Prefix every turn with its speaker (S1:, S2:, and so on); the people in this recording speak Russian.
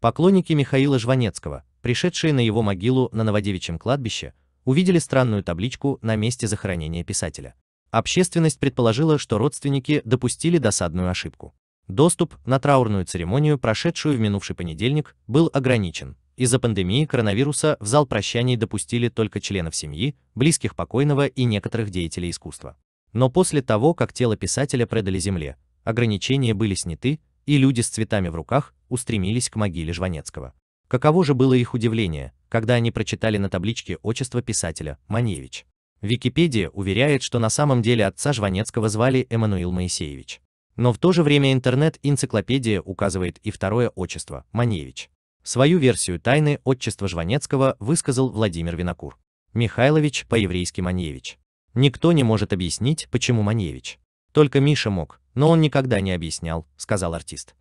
S1: Поклонники Михаила Жванецкого, пришедшие на его могилу на Новодевичьем кладбище, увидели странную табличку на месте захоронения писателя. Общественность предположила, что родственники допустили досадную ошибку. Доступ на траурную церемонию, прошедшую в минувший понедельник, был ограничен. Из-за пандемии коронавируса в зал прощаний допустили только членов семьи, близких покойного и некоторых деятелей искусства. Но после того, как тело писателя предали земле, ограничения были сняты, и люди с цветами в руках устремились к могиле Жванецкого. Каково же было их удивление, когда они прочитали на табличке отчество писателя Маневич. Википедия уверяет, что на самом деле отца Жванецкого звали Эммануил Моисеевич. Но в то же время интернет-энциклопедия указывает и второе отчество – Маневич. Свою версию тайны отчества Жванецкого высказал Владимир Винокур. Михайлович по-еврейски Маневич. Никто не может объяснить, почему Маневич. Только Миша мог, но он никогда не объяснял, сказал артист.